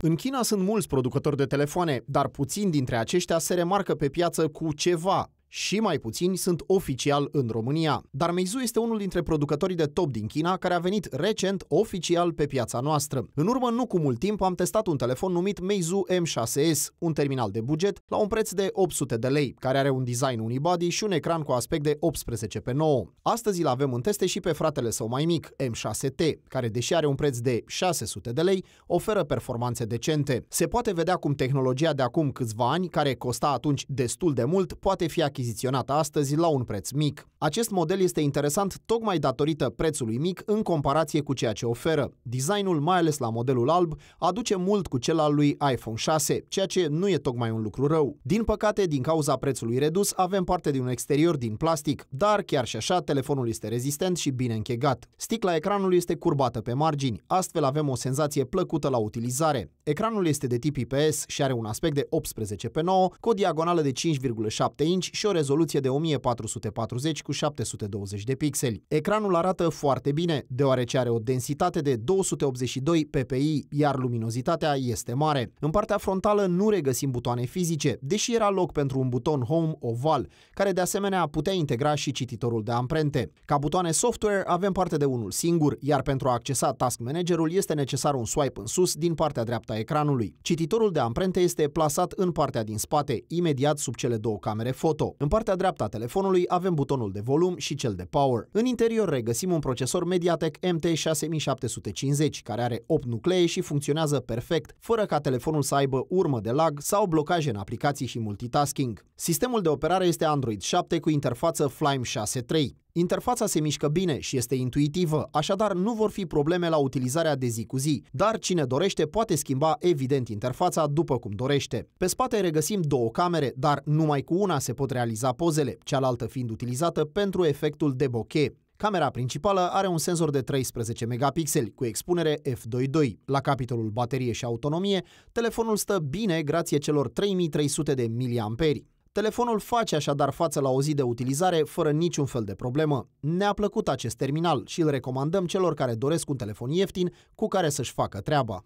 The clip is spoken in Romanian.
În China sunt mulți producători de telefoane, dar puțini dintre aceștia se remarcă pe piață cu ceva, și mai puțini sunt oficial în România. Dar Meizu este unul dintre producătorii de top din China care a venit recent oficial pe piața noastră. În urmă, nu cu mult timp, am testat un telefon numit Meizu M6S, un terminal de buget, la un preț de 800 de lei, care are un design unibody și un ecran cu aspect de 18 pe 9. Astăzi îl avem în teste și pe fratele său mai mic, M6T, care deși are un preț de 600 de lei, oferă performanțe decente. Se poate vedea cum tehnologia de acum câțiva ani, care costa atunci destul de mult, poate fi achiziționat astăzi la un preț mic. Acest model este interesant tocmai datorită prețului mic în comparație cu ceea ce oferă. Designul, mai ales la modelul alb, aduce mult cu cel al lui iPhone 6, ceea ce nu e tocmai un lucru rău. Din păcate, din cauza prețului redus, avem parte de un exterior din plastic, dar chiar și așa, telefonul este rezistent și bine închegat. Sticla ecranului este curbată pe margini, astfel avem o senzație plăcută la utilizare. Ecranul este de tip IPS și are un aspect de 18 pe 9, cu o diagonală de 5,7 inci și și o rezoluție de 1440 cu 720 de pixeli. Ecranul arată foarte bine, deoarece are o densitate de 282 ppi, iar luminozitatea este mare. În partea frontală nu regăsim butoane fizice, deși era loc pentru un buton Home oval, care de asemenea putea integra și cititorul de amprente. Ca butoane software avem parte de unul singur, iar pentru a accesa Task Managerul este necesar un swipe în sus din partea dreaptă a ecranului. Cititorul de amprente este plasat în partea din spate, imediat sub cele două camere foto. În partea dreaptă a telefonului avem butonul de volum și cel de power. În interior regăsim un procesor Mediatek MT6750, care are 8 nuclee și funcționează perfect, fără ca telefonul să aibă urmă de lag sau blocaje în aplicații și multitasking. Sistemul de operare este Android 7 cu interfață Flyme 6.3. Interfața se mișcă bine și este intuitivă, așadar nu vor fi probleme la utilizarea de zi cu zi, dar cine dorește poate schimba evident interfața după cum dorește. Pe spate regăsim două camere, dar numai cu una se pot realiza pozele, cealaltă fiind utilizată pentru efectul de bokeh. Camera principală are un senzor de 13 megapixeli cu expunere f2.2. La capitolul baterie și autonomie, telefonul stă bine grație celor 3300 de miliamperi. Telefonul face așadar față la o zi de utilizare fără niciun fel de problemă. Ne-a plăcut acest terminal și îl recomandăm celor care doresc un telefon ieftin cu care să-și facă treaba.